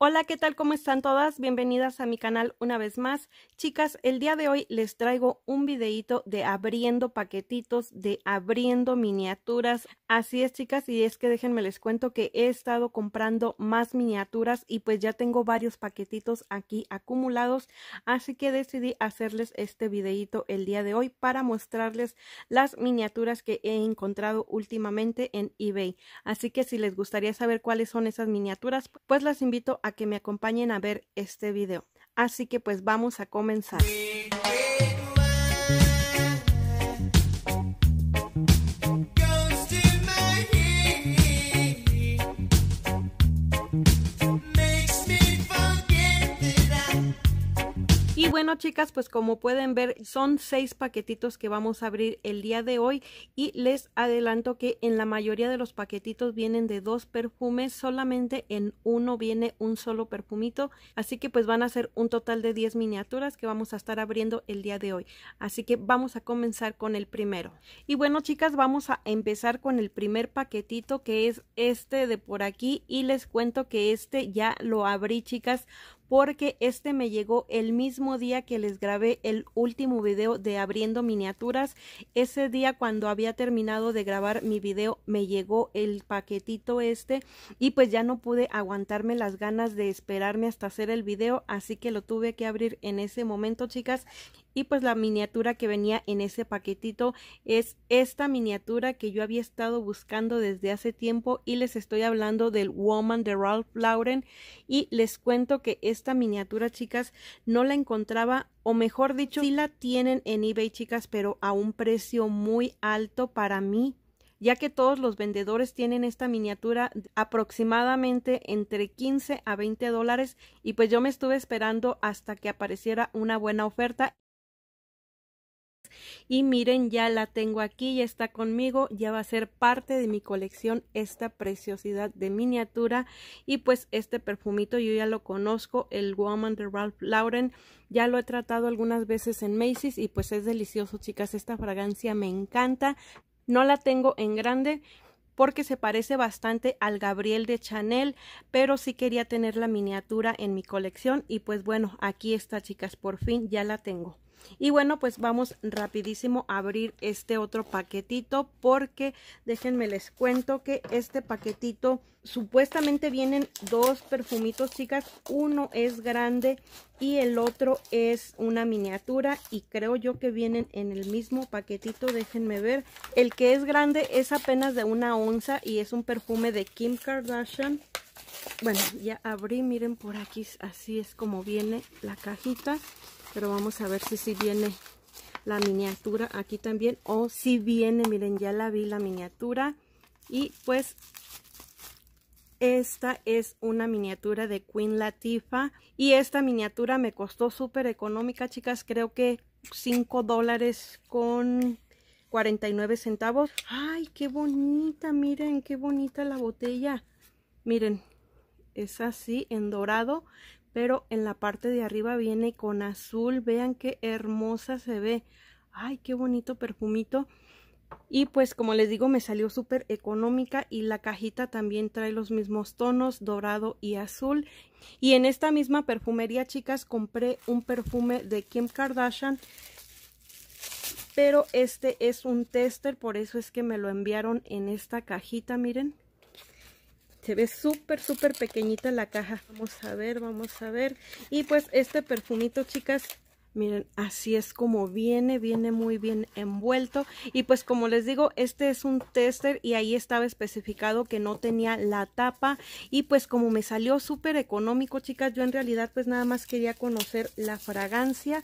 Hola, ¿qué tal? ¿Cómo están todas? Bienvenidas a mi canal una vez más. Chicas, el día de hoy les traigo un videito de abriendo paquetitos, de abriendo miniaturas. Así es, chicas, y es que déjenme les cuento que he estado comprando más miniaturas y pues ya tengo varios paquetitos aquí acumulados, así que decidí hacerles este videito el día de hoy para mostrarles las miniaturas que he encontrado últimamente en eBay. Así que si les gustaría saber cuáles son esas miniaturas, pues las invito a que me acompañen a ver este video. Así que pues vamos a comenzar. bueno, chicas, pues como pueden ver, son seis paquetitos que vamos a abrir el día de hoy y les adelanto que en la mayoría de los paquetitos vienen de dos perfumes, solamente en uno viene un solo perfumito, así que pues van a ser un total de 10 miniaturas que vamos a estar abriendo el día de hoy. Así que vamos a comenzar con el primero. Y bueno, chicas, vamos a empezar con el primer paquetito que es este de por aquí y les cuento que este ya lo abrí, chicas, porque este me llegó el mismo día que les grabé el último video de abriendo miniaturas. Ese día cuando había terminado de grabar mi video me llegó el paquetito este y pues ya no pude aguantarme las ganas de esperarme hasta hacer el video, así que lo tuve que abrir en ese momento, chicas y pues la miniatura que venía en ese paquetito es esta miniatura que yo había estado buscando desde hace tiempo y les estoy hablando del Woman de Ralph Lauren y les cuento que esta miniatura chicas no la encontraba o mejor dicho sí la tienen en eBay chicas pero a un precio muy alto para mí ya que todos los vendedores tienen esta miniatura aproximadamente entre 15 a 20 dólares y pues yo me estuve esperando hasta que apareciera una buena oferta y miren, ya la tengo aquí, ya está conmigo, ya va a ser parte de mi colección esta preciosidad de miniatura. Y pues este perfumito yo ya lo conozco, el Woman de Ralph Lauren. Ya lo he tratado algunas veces en Macy's y pues es delicioso, chicas. Esta fragancia me encanta. No la tengo en grande, porque se parece bastante al Gabriel de Chanel, pero sí quería tener la miniatura en mi colección y pues bueno, aquí está chicas, por fin ya la tengo. Y bueno, pues vamos rapidísimo a abrir este otro paquetito porque déjenme les cuento que este paquetito supuestamente vienen dos perfumitos, chicas. Uno es grande y el otro es una miniatura y creo yo que vienen en el mismo paquetito. Déjenme ver. El que es grande es apenas de una onza y es un perfume de Kim Kardashian. Bueno, ya abrí, miren por aquí, así es como viene la cajita pero vamos a ver si si viene la miniatura aquí también o si viene miren ya la vi la miniatura y pues esta es una miniatura de Queen Latifa y esta miniatura me costó súper económica chicas creo que 5 dólares con 49 centavos ay qué bonita miren qué bonita la botella miren es así en dorado pero en la parte de arriba viene con azul. Vean qué hermosa se ve. Ay, qué bonito perfumito. Y pues como les digo, me salió súper económica y la cajita también trae los mismos tonos, dorado y azul. Y en esta misma perfumería, chicas, compré un perfume de Kim Kardashian. Pero este es un tester, por eso es que me lo enviaron en esta cajita, miren. Se ve súper, súper pequeñita la caja. Vamos a ver, vamos a ver. Y pues este perfumito, chicas, Miren, así es como viene, viene muy bien envuelto. Y pues como les digo, este es un tester y ahí estaba especificado que no tenía la tapa. Y pues como me salió súper económico, chicas, yo en realidad pues nada más quería conocer la fragancia.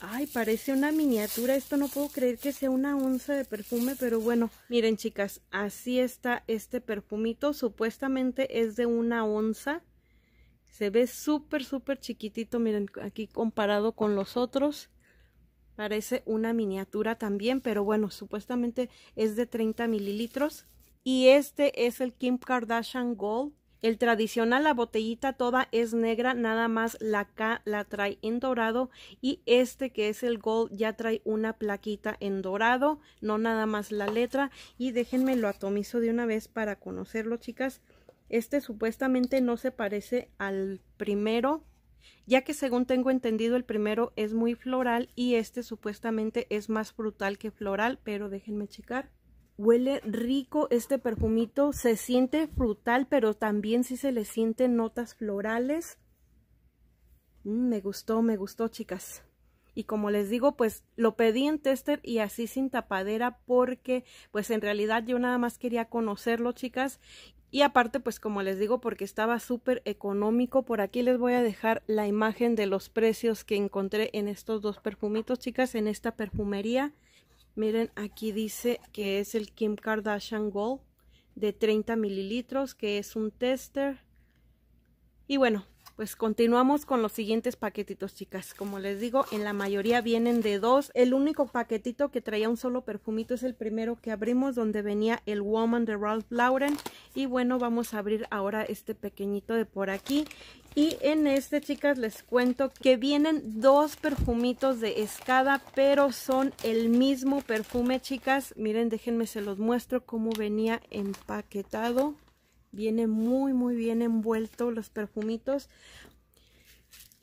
Ay, parece una miniatura. Esto no puedo creer que sea una onza de perfume, pero bueno. Miren, chicas, así está este perfumito. Supuestamente es de una onza. Se ve súper, súper chiquitito. Miren, aquí comparado con los otros. Parece una miniatura también, pero bueno, supuestamente es de 30 mililitros. Y este es el Kim Kardashian Gold el tradicional, la botellita toda es negra, nada más la K la trae en dorado y este que es el gold ya trae una plaquita en dorado, no nada más la letra. Y déjenme lo atomizo de una vez para conocerlo, chicas. Este supuestamente no se parece al primero, ya que según tengo entendido el primero es muy floral y este supuestamente es más frutal que floral, pero déjenme checar. Huele rico este perfumito, se siente frutal, pero también sí se le sienten notas florales. Mm, me gustó, me gustó, chicas. Y como les digo, pues lo pedí en tester y así sin tapadera porque pues en realidad yo nada más quería conocerlo, chicas. Y aparte, pues como les digo, porque estaba súper económico, por aquí les voy a dejar la imagen de los precios que encontré en estos dos perfumitos, chicas, en esta perfumería. Miren, aquí dice que es el Kim Kardashian Gold de 30 mililitros, que es un tester. Y bueno, pues continuamos con los siguientes paquetitos, chicas. Como les digo, en la mayoría vienen de dos. El único paquetito que traía un solo perfumito es el primero que abrimos, donde venía el Woman de Ralph Lauren. Y bueno, vamos a abrir ahora este pequeñito de por aquí. Y en este, chicas, les cuento que vienen dos perfumitos de escada, pero son el mismo perfume, chicas. Miren, déjenme se los muestro cómo venía empaquetado. Viene muy, muy bien envuelto los perfumitos.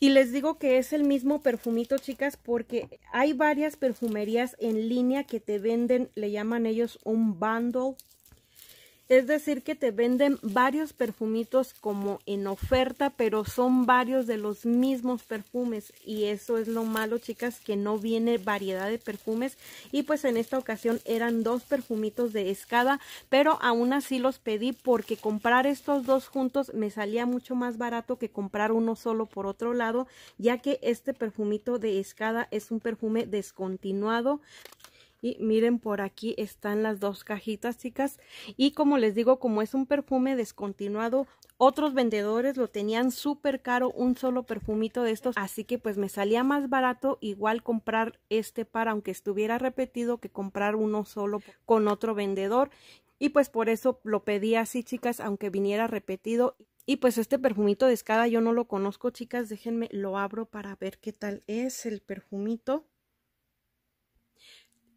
Y les digo que es el mismo perfumito, chicas, porque hay varias perfumerías en línea que te venden, le llaman ellos un bundle es decir, que te venden varios perfumitos como en oferta, pero son varios de los mismos perfumes. Y eso es lo malo, chicas, que no viene variedad de perfumes. Y pues en esta ocasión eran dos perfumitos de escada, pero aún así los pedí porque comprar estos dos juntos me salía mucho más barato que comprar uno solo por otro lado, ya que este perfumito de escada es un perfume descontinuado. Y miren por aquí están las dos cajitas, chicas. Y como les digo, como es un perfume descontinuado, otros vendedores lo tenían súper caro, un solo perfumito de estos. Así que pues me salía más barato igual comprar este para aunque estuviera repetido, que comprar uno solo con otro vendedor. Y pues por eso lo pedí así, chicas, aunque viniera repetido. Y pues este perfumito de escada yo no lo conozco, chicas. Déjenme, lo abro para ver qué tal es el perfumito.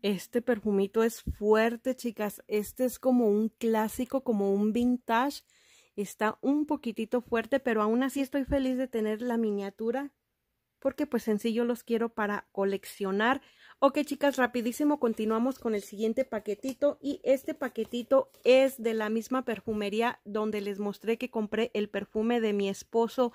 Este perfumito es fuerte, chicas. Este es como un clásico, como un vintage. Está un poquitito fuerte, pero aún así estoy feliz de tener la miniatura porque pues sencillo los quiero para coleccionar. Ok, chicas, rapidísimo continuamos con el siguiente paquetito y este paquetito es de la misma perfumería donde les mostré que compré el perfume de mi esposo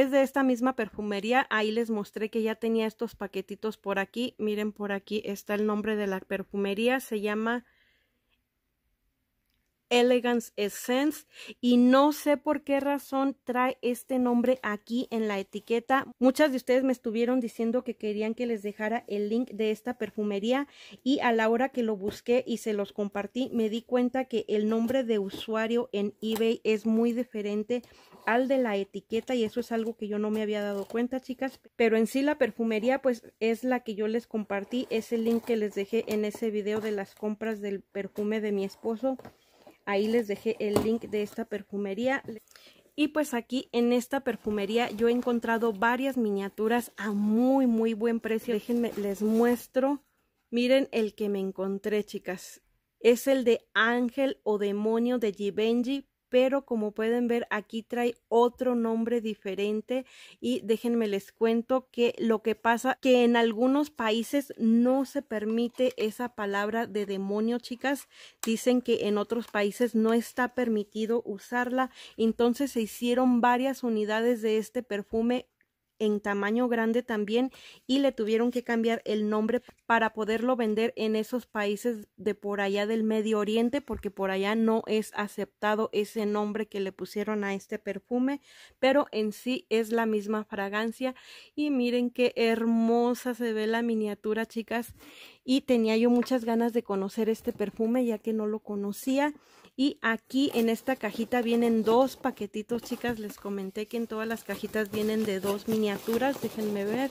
es de esta misma perfumería. Ahí les mostré que ya tenía estos paquetitos por aquí. Miren, por aquí está el nombre de la perfumería. Se llama Elegance Essence y no sé por qué razón trae este nombre aquí en la etiqueta. Muchas de ustedes me estuvieron diciendo que querían que les dejara el link de esta perfumería y a la hora que lo busqué y se los compartí me di cuenta que el nombre de usuario en eBay es muy diferente al de la etiqueta y eso es algo que yo no me había dado cuenta chicas pero en sí la perfumería pues es la que yo les compartí es el link que les dejé en ese video de las compras del perfume de mi esposo Ahí les dejé el link de esta perfumería. Y pues aquí en esta perfumería yo he encontrado varias miniaturas a muy muy buen precio. Déjenme, les muestro. Miren el que me encontré, chicas. Es el de Ángel o Demonio de Givenchy pero como pueden ver aquí trae otro nombre diferente y déjenme les cuento que lo que pasa que en algunos países no se permite esa palabra de demonio chicas dicen que en otros países no está permitido usarla entonces se hicieron varias unidades de este perfume en tamaño grande también y le tuvieron que cambiar el nombre para poderlo vender en esos países de por allá del Medio Oriente porque por allá no es aceptado ese nombre que le pusieron a este perfume, pero en sí es la misma fragancia y miren qué hermosa se ve la miniatura, chicas, y tenía yo muchas ganas de conocer este perfume ya que no lo conocía y aquí en esta cajita vienen dos paquetitos, chicas. Les comenté que en todas las cajitas vienen de dos miniaturas. Déjenme ver.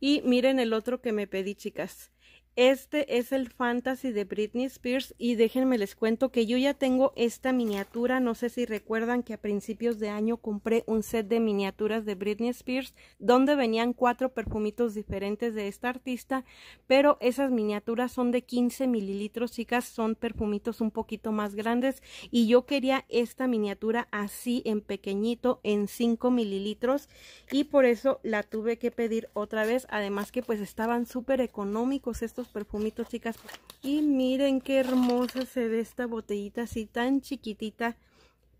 Y miren el otro que me pedí, chicas. Este es el fantasy de Britney Spears y déjenme les cuento que yo ya tengo esta miniatura, no sé si recuerdan que a principios de año compré un set de miniaturas de Britney Spears donde venían cuatro perfumitos diferentes de esta artista, pero esas miniaturas son de 15 mililitros, chicas, son perfumitos un poquito más grandes y yo quería esta miniatura así en pequeñito en 5 mililitros y por eso la tuve que pedir otra vez, además que pues estaban súper económicos estos perfumitos, chicas. Y miren qué hermosa se ve esta botellita así tan chiquitita.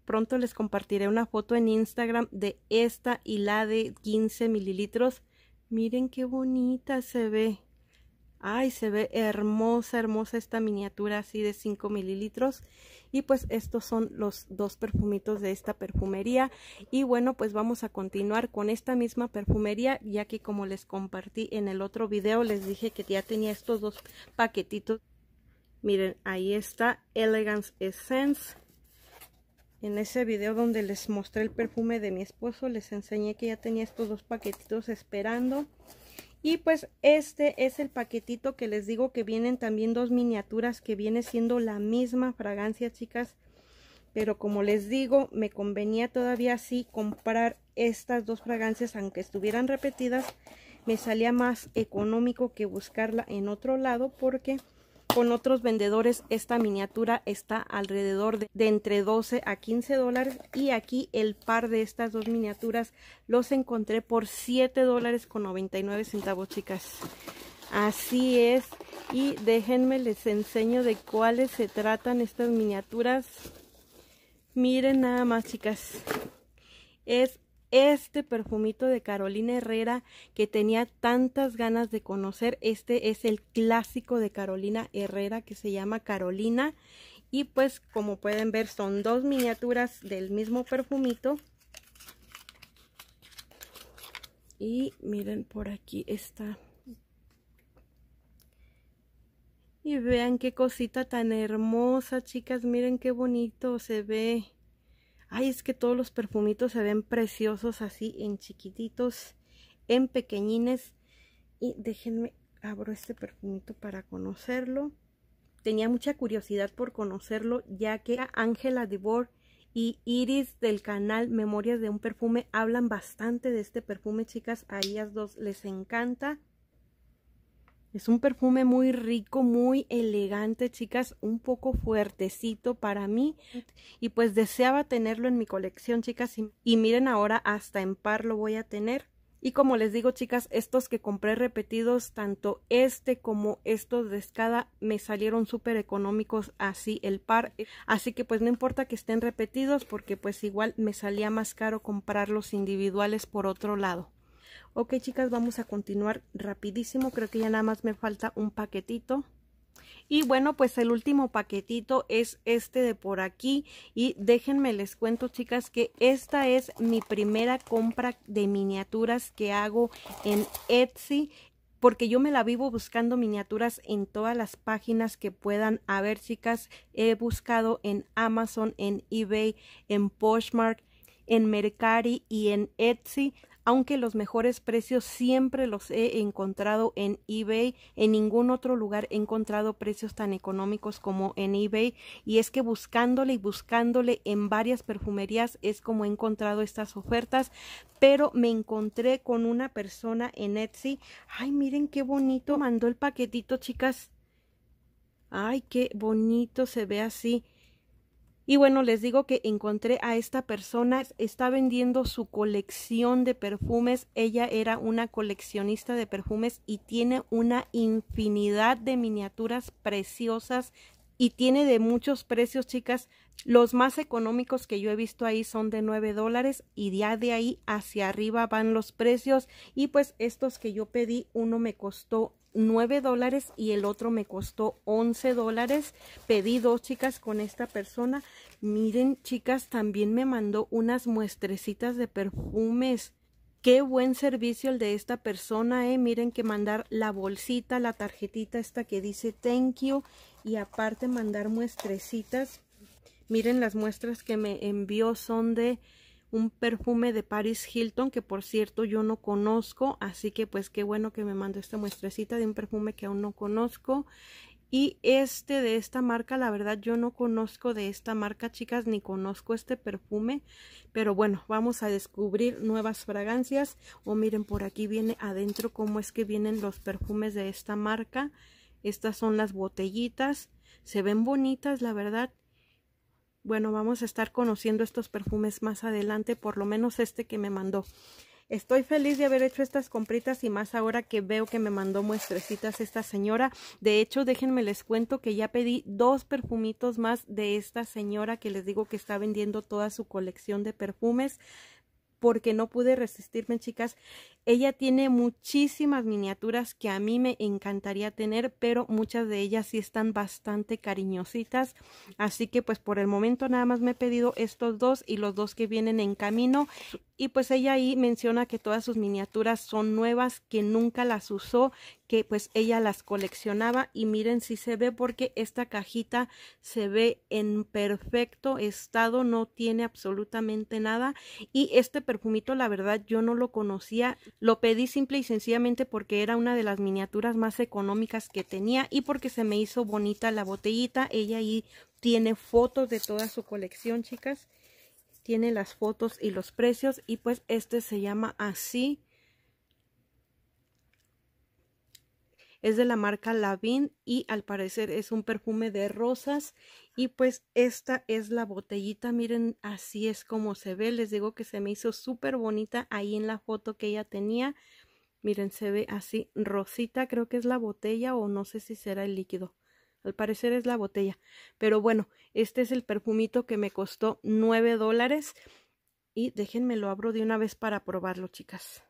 Pronto les compartiré una foto en Instagram de esta y la de 15 mililitros. Miren qué bonita se ve. Ay, se ve hermosa, hermosa esta miniatura así de 5 mililitros. Y pues estos son los dos perfumitos de esta perfumería. Y bueno, pues vamos a continuar con esta misma perfumería, ya que como les compartí en el otro video, les dije que ya tenía estos dos paquetitos. Miren, ahí está Elegance Essence. En ese video donde les mostré el perfume de mi esposo, les enseñé que ya tenía estos dos paquetitos esperando. Y pues este es el paquetito que les digo que vienen también dos miniaturas que viene siendo la misma fragancia, chicas. Pero como les digo, me convenía todavía así comprar estas dos fragancias, aunque estuvieran repetidas. Me salía más económico que buscarla en otro lado porque con otros vendedores esta miniatura está alrededor de, entre 12 a 15 dólares y aquí el par de estas dos miniaturas los encontré por 7 dólares con 99 centavos chicas así es y déjenme les enseño de cuáles se tratan estas miniaturas miren nada más chicas es este perfumito de Carolina Herrera que tenía tantas ganas de conocer. Este es el clásico de Carolina Herrera que se llama Carolina. Y pues como pueden ver son dos miniaturas del mismo perfumito. Y miren por aquí está. Y vean qué cosita tan hermosa, chicas. Miren qué bonito se ve. Ay, es que todos los perfumitos se ven preciosos así en chiquititos, en pequeñines. Y déjenme, abro este perfumito para conocerlo. Tenía mucha curiosidad por conocerlo, ya que Ángela Dibor y Iris del canal Memorias de un Perfume hablan bastante de este perfume, chicas. A ellas dos les encanta. Es un perfume muy rico, muy elegante, chicas, un poco fuertecito para mí. Y pues deseaba tenerlo en mi colección, chicas. Y, miren ahora, hasta en par lo voy a tener. Y como les digo, chicas, estos que compré repetidos, tanto este como estos de escada, me salieron súper económicos así el par. Así que pues no importa que estén repetidos porque pues igual me salía más caro comprarlos individuales por otro lado. Ok, chicas, vamos a continuar rapidísimo. Creo que ya nada más me falta un paquetito. Y bueno, pues el último paquetito es este de por aquí. Y déjenme les cuento, chicas, que esta es mi primera compra de miniaturas que hago en Etsy porque yo me la vivo buscando miniaturas en todas las páginas que puedan haber, chicas. He buscado en Amazon, en eBay, en Poshmark, en Mercari y en Etsy aunque los mejores precios siempre los he encontrado en eBay. En ningún otro lugar he encontrado precios tan económicos como en eBay. Y es que buscándole y buscándole en varias perfumerías es como he encontrado estas ofertas. Pero me encontré con una persona en Etsy. Ay, miren qué bonito. Mandó el paquetito, chicas. Ay, qué bonito se ve así. Y bueno, les digo que encontré a esta persona, está vendiendo su colección de perfumes. Ella era una coleccionista de perfumes y tiene una infinidad de miniaturas preciosas y tiene de muchos precios, chicas. Los más económicos que yo he visto ahí son de 9 dólares y ya de ahí hacia arriba van los precios. Y pues estos que yo pedí, uno me costó 9 dólares y el otro me costó 11 dólares. Pedí dos chicas con esta persona. Miren, chicas, también me mandó unas muestrecitas de perfumes. Qué buen servicio el de esta persona, eh. Miren que mandar la bolsita, la tarjetita esta que dice thank you. Y aparte mandar muestrecitas. Miren las muestras que me envió son de un perfume de Paris Hilton que por cierto yo no conozco, así que pues qué bueno que me mandó esta muestrecita de un perfume que aún no conozco. Y este de esta marca, la verdad yo no conozco de esta marca, chicas, ni conozco este perfume. Pero bueno, vamos a descubrir nuevas fragancias. O miren, por aquí viene adentro cómo es que vienen los perfumes de esta marca. Estas son las botellitas. Se ven bonitas, la verdad bueno, vamos a estar conociendo estos perfumes más adelante, por lo menos este que me mandó. Estoy feliz de haber hecho estas compritas y más ahora que veo que me mandó muestrecitas esta señora. De hecho, déjenme les cuento que ya pedí dos perfumitos más de esta señora que les digo que está vendiendo toda su colección de perfumes porque no pude resistirme, chicas. Ella tiene muchísimas miniaturas que a mí me encantaría tener, pero muchas de ellas sí están bastante cariñositas. Así que pues por el momento nada más me he pedido estos dos y los dos que vienen en camino. Y pues ella ahí menciona que todas sus miniaturas son nuevas, que nunca las usó, que pues ella las coleccionaba. Y miren si se ve porque esta cajita se ve en perfecto estado, no tiene absolutamente nada. Y este perfumito la verdad yo no lo conocía, lo pedí simple y sencillamente porque era una de las miniaturas más económicas que tenía y porque se me hizo bonita la botellita. Ella ahí tiene fotos de toda su colección, chicas tiene las fotos y los precios y pues este se llama así es de la marca Lavin y al parecer es un perfume de rosas y pues esta es la botellita miren así es como se ve les digo que se me hizo súper bonita ahí en la foto que ella tenía miren se ve así rosita creo que es la botella o no sé si será el líquido al parecer es la botella. Pero bueno, este es el perfumito que me costó 9 dólares. Y déjenme lo abro de una vez para probarlo, chicas.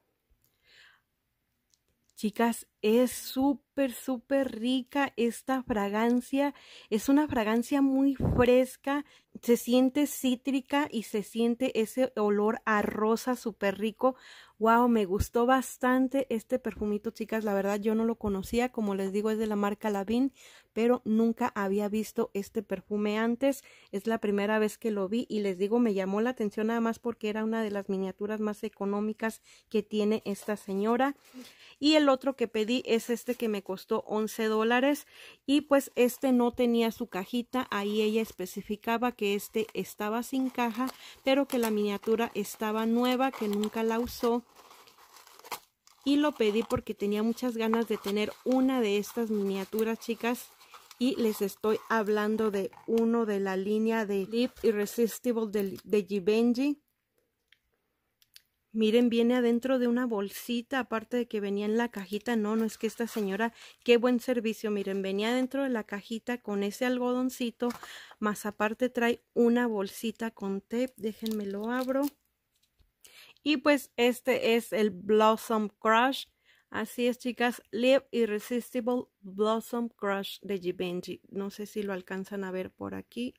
Chicas, es súper, súper rica esta fragancia. Es una fragancia muy fresca. Se siente cítrica y se siente ese olor a rosa súper rico. Wow, me gustó bastante este perfumito, chicas. La verdad, yo no lo conocía. Como les digo, es de la marca Lavin, pero nunca había visto este perfume antes. Es la primera vez que lo vi y les digo, me llamó la atención nada más porque era una de las miniaturas más económicas que tiene esta señora. Y el otro que pedí es este que me costó 11 dólares y pues este no tenía su cajita, ahí ella especificaba que este estaba sin caja, pero que la miniatura estaba nueva, que nunca la usó y lo pedí porque tenía muchas ganas de tener una de estas miniaturas chicas y les estoy hablando de uno de la línea de Lip Irresistible de, de Givenchy Miren, viene adentro de una bolsita, aparte de que venía en la cajita. No, no es que esta señora, qué buen servicio. Miren, venía adentro de la cajita con ese algodoncito, más aparte trae una bolsita con tape. Déjenme lo abro. Y pues este es el Blossom Crush. Así es, chicas, Live Irresistible Blossom Crush de Givenchy. No sé si lo alcanzan a ver por aquí.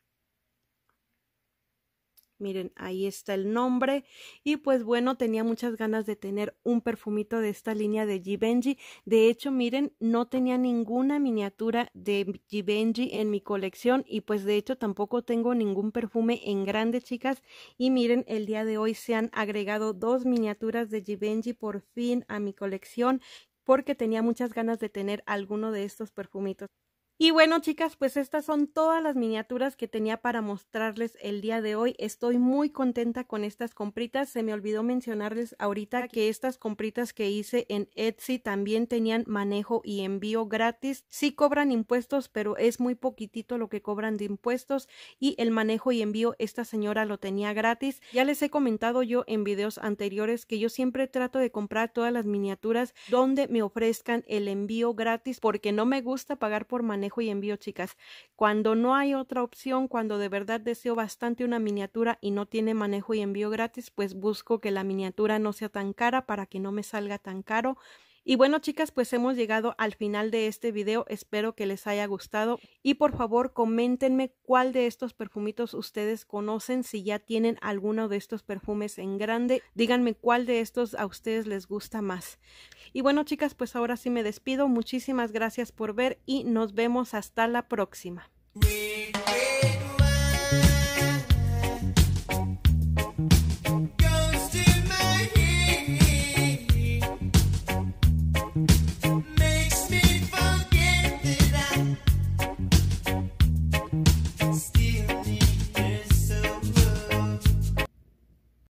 Miren, ahí está el nombre. Y pues bueno, tenía muchas ganas de tener un perfumito de esta línea de Givenchy. De hecho, miren, no tenía ninguna miniatura de Givenchy en mi colección. Y pues de hecho tampoco tengo ningún perfume en grande, chicas. Y miren, el día de hoy se han agregado dos miniaturas de Givenchy por fin a mi colección porque tenía muchas ganas de tener alguno de estos perfumitos. Y bueno, chicas, pues estas son todas las miniaturas que tenía para mostrarles el día de hoy. Estoy muy contenta con estas compritas. Se me olvidó mencionarles ahorita que estas compritas que hice en Etsy también tenían manejo y envío gratis. Sí cobran impuestos, pero es muy poquitito lo que cobran de impuestos y el manejo y envío esta señora lo tenía gratis. Ya les he comentado yo en videos anteriores que yo siempre trato de comprar todas las miniaturas donde me ofrezcan el envío gratis porque no me gusta pagar por manejo y envío, chicas. Cuando no hay otra opción, cuando de verdad deseo bastante una miniatura y no tiene manejo y envío gratis, pues busco que la miniatura no sea tan cara para que no me salga tan caro y bueno chicas, pues hemos llegado al final de este video, espero que les haya gustado y por favor coméntenme cuál de estos perfumitos ustedes conocen, si ya tienen alguno de estos perfumes en grande, díganme cuál de estos a ustedes les gusta más. Y bueno chicas, pues ahora sí me despido, muchísimas gracias por ver y nos vemos hasta la próxima.